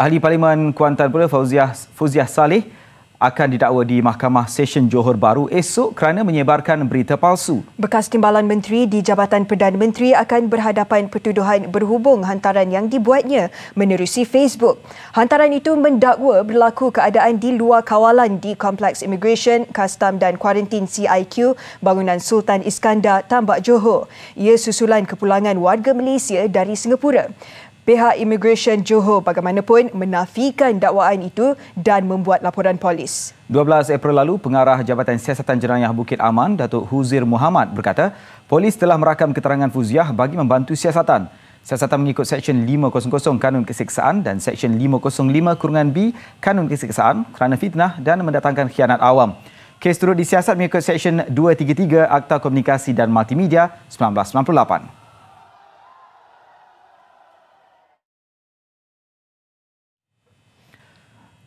Ahli Parlimen Kuantan pula Fauziah, Fauziah Saleh akan didakwa di Mahkamah Session Johor Baru esok kerana menyebarkan berita palsu. Bekas Timbalan Menteri di Jabatan Perdana Menteri akan berhadapan pertuduhan berhubung hantaran yang dibuatnya menerusi Facebook. Hantaran itu mendakwa berlaku keadaan di luar kawalan di Kompleks Immigration, Kastam dan Quarantine CIQ bangunan Sultan Iskandar Tambak Johor. Ia susulan kepulangan warga Malaysia dari Singapura. Pihak Immigration Johor bagaimanapun menafikan dakwaan itu dan membuat laporan polis. 12 April lalu, pengarah Jabatan Siasatan Jenayah Bukit Aman, Datuk Huzir Muhammad berkata, polis telah merakam keterangan Fuziah bagi membantu siasatan. Siasatan mengikut Seksyen 500 Kanun Keseksaan dan Seksyen 505 Kurungan B Kanun Keseksaan kerana fitnah dan mendatangkan khianat awam. Kes turut disiasat mengikut Seksyen 233 Akta Komunikasi dan Multimedia 1998.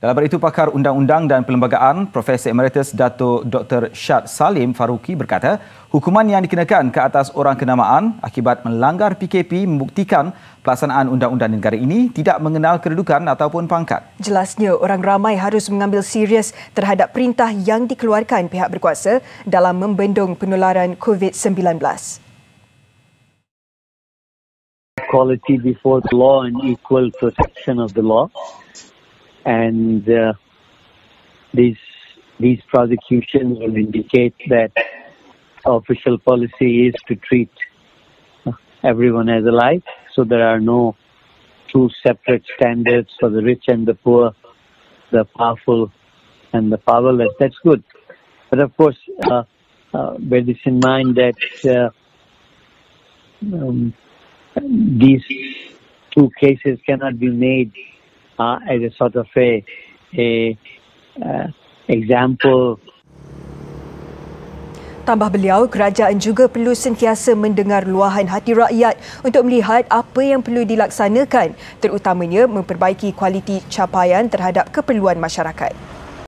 Dalam hal itu, pakar undang-undang dan perlembagaan Profesor Emeritus Dato Dr. Syad Salim Faruqi berkata, hukuman yang dikenakan ke atas orang kenamaan akibat melanggar PKP membuktikan pelaksanaan undang-undang di negara ini tidak mengenal kedudukan ataupun pangkat. Jelasnya, orang ramai harus mengambil serius terhadap perintah yang dikeluarkan pihak berkuasa dalam membendung penularan COVID-19. Equality before the law and equal protection of the law. and uh, these these prosecutions will indicate that official policy is to treat everyone as alike. So there are no two separate standards for the rich and the poor, the powerful and the powerless. That's good, but of course, uh, uh, bear this in mind that uh, um, these two cases cannot be made uh, as a sort of a, a uh, example. Tambah beliau, kerajaan juga perlu sentiasa mendengar luahan hati rakyat untuk melihat apa yang perlu dilaksanakan, terutamanya memperbaiki kualiti capaian terhadap keperluan masyarakat.